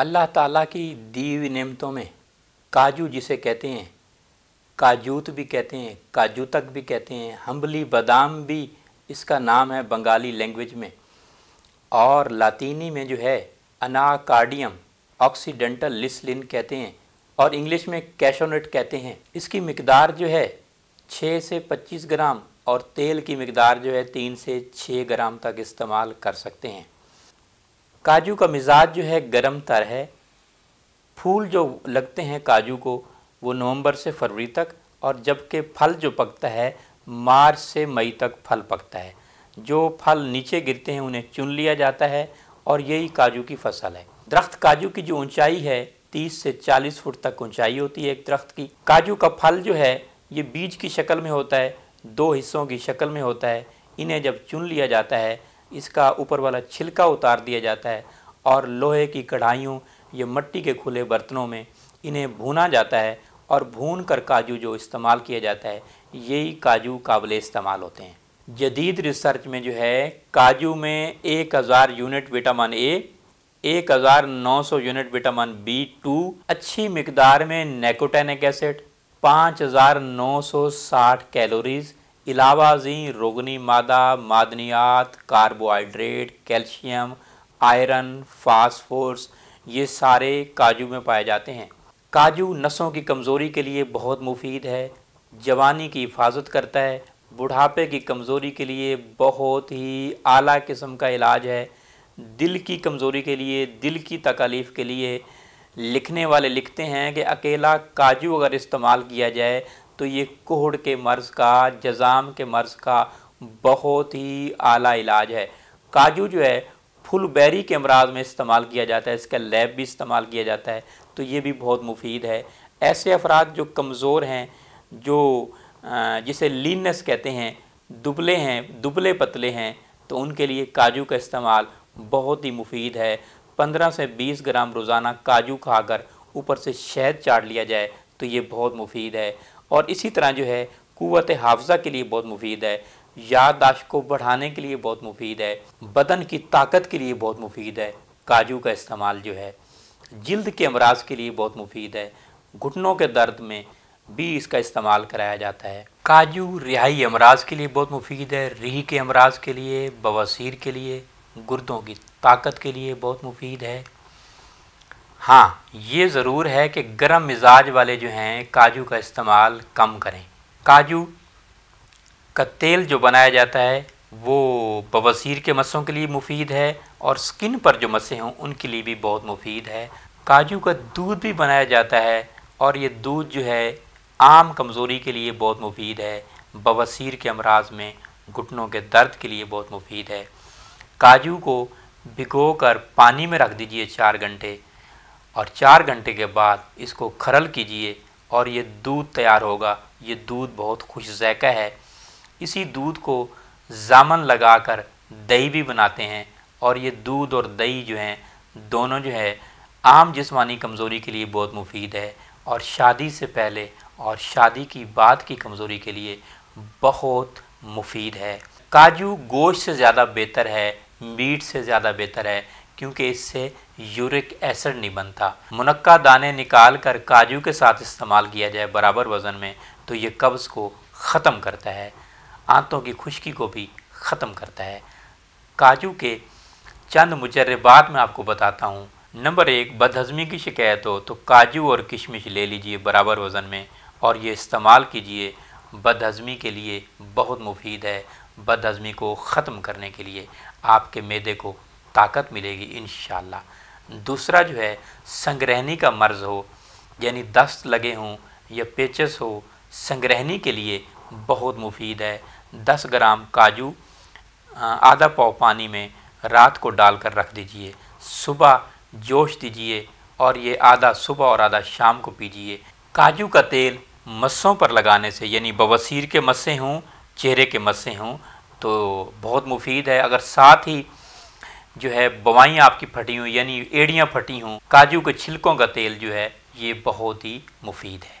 अल्लाह ताला की दी हुई में काजू जिसे कहते हैं काजूत भी कहते हैं काजूतक भी कहते हैं हम्बली बादाम भी इसका नाम है बंगाली लैंग्वेज में और लातीनी में जो है अनाकार्डियम ऑक्सीडेंटल लिसलिन कहते हैं और इंग्लिश में कैशोनट कहते हैं इसकी मकदार जो है छः से पच्चीस ग्राम और तेल की मकदार जो है तीन से छः ग्राम तक इस्तेमाल कर सकते हैं काजू का मिजाज जो है गर्म तर है फूल जो लगते हैं काजू को वो नवंबर से फरवरी तक और जबकि फल जो पकता है मार्च से मई तक फल पकता है जो फल नीचे गिरते हैं उन्हें चुन लिया जाता है और यही काजू की फसल है दरख्त काजू की जो ऊंचाई है 30 से 40 फुट तक ऊंचाई होती है एक दरख्त की काजू का फल जो है ये बीज की शक्ल में होता है दो हिस्सों की शक्ल में होता है इन्हें जब चुन लिया जाता है इसका ऊपर वाला छिलका उतार दिया जाता है और लोहे की कढ़ाइयों या मट्टी के खुले बर्तनों में इन्हें भूना जाता है और भून कर काजू जो इस्तेमाल किया जाता है यही काजू काबिल इस्तेमाल होते हैं जदीद रिसर्च में जो है काजू में एक हज़ार यूनिट विटामिन ए एक हज़ार नौ सौ यूनिट विटामिन बी टू अच्छी मकदार में नेकोटेनिक एसिड पाँच हज़ार नौ सौ साठ कैलोरीज इलावा जी रोगनी मादा मादनियात कार्बोहाइड्रेट कैल्शियम आयरन फास्फोर्स ये सारे काजू में पाए जाते हैं काजू नसों की कमज़ोरी के लिए बहुत मुफीद है जवानी की हिफाजत करता है बुढ़ापे की कमज़ोरी के लिए बहुत ही आला किस्म का इलाज है दिल की कमज़ोरी के लिए दिल की तकालीफ़ के लिए लिखने वाले लिखते हैं कि अकेला काजू अगर इस्तेमाल किया जाए तो ये कोहड़ के मर्ज़ का जज़ाम के मर्ज़ का बहुत ही आला इलाज है काजू जो है फुल बेरी के अमराज में इस्तेमाल किया जाता है इसका लैब भी इस्तेमाल किया जाता है तो ये भी बहुत मुफीद है ऐसे अफराद जो कमज़ोर हैं जो जिसे लीनस कहते हैं दुबले हैं दुबले पतले हैं तो उनके लिए काजू का इस्तेमाल बहुत ही मुफीद है पंद्रह से बीस ग्राम रोज़ाना काजू खाकर ऊपर से शहद चाट लिया जाए तो ये बहुत मुफीद है और इसी तरह जो है कुत हाफजा के लिए बहुत मुफीद है याददाश्त को बढ़ाने के लिए बहुत मुफीद है बदन की ताकत के लिए बहुत मुफीद है काजू का इस्तेमाल जो है जल्द के अमराज के लिए बहुत मुफीद है घुटनों के दर्द में भी इसका इस्तेमाल कराया जाता है काजू रिहाई अमराज के लिए बहुत मुफीद है रीह के अमराज के लिए बवासीर के लिए गुर्दों की ताकत के लिए बहुत मुफीद है हाँ ये ज़रूर है कि गर्म मिजाज वाले जो हैं काजू का इस्तेमाल कम करें काजू का तेल जो बनाया जाता है वो बवसीर के मसों के लिए मुफीद है और स्किन पर जो मसें हों उनके लिए भी बहुत मुफीद है काजू का दूध भी बनाया जाता है और ये दूध जो है आम कमज़ोरी के लिए बहुत मुफीद है बवसीर के अमराज में घुटनों के दर्द के लिए बहुत मुफीद है काजू को भिगो कर पानी में रख दीजिए चार घंटे और चार घंटे के बाद इसको खरल कीजिए और ये दूध तैयार होगा ये दूध बहुत खुश जैका है इसी दूध को जामन लगाकर दही भी बनाते हैं और ये दूध और दही जो हैं दोनों जो है आम जिस्मानी कमज़ोरी के लिए बहुत मुफीद है और शादी से पहले और शादी की बाद की कमज़ोरी के लिए बहुत मुफीद है काजू गोश्त से ज़्यादा बेहतर है मीट से ज़्यादा बेहतर है क्योंकि इससे यूरिक एसिड नहीं बनता मुनक्का दाने निकाल कर काजू के साथ इस्तेमाल किया जाए बराबर वज़न में तो ये कब्ज़ को ख़त्म करता है आंतों की खुश्की को भी ख़त्म करता है काजू के चंद मुजरबात मैं आपको बताता हूँ नंबर एक बदहज़मी की शिकायत हो तो काजू और किशमिश ले लीजिए बराबर वज़न में और ये इस्तेमाल कीजिए बदहज़मी के लिए बहुत मुफीद है बदहज़मी को ख़त्म करने के लिए आपके मैदे को ताकत मिलेगी इन दूसरा जो है संग्रहणी का मर्ज़ हो यानी दस्त लगे हों या पेचस हो संग्रहणी के लिए बहुत मुफीद है दस ग्राम काजू आधा पाव पानी में रात को डालकर रख दीजिए सुबह जोश दीजिए और ये आधा सुबह और आधा शाम को पीजिए काजू का तेल मस्सों पर लगाने से यानी बवसीर के मस्से हों चेहरे के मस्से हों तो बहुत मुफीद है अगर साथ ही जो है बवाइयाँ आपकी फटी हों यानी एड़ियाँ फटी हों काजू के छिलकों का तेल जो है ये बहुत ही मुफीद है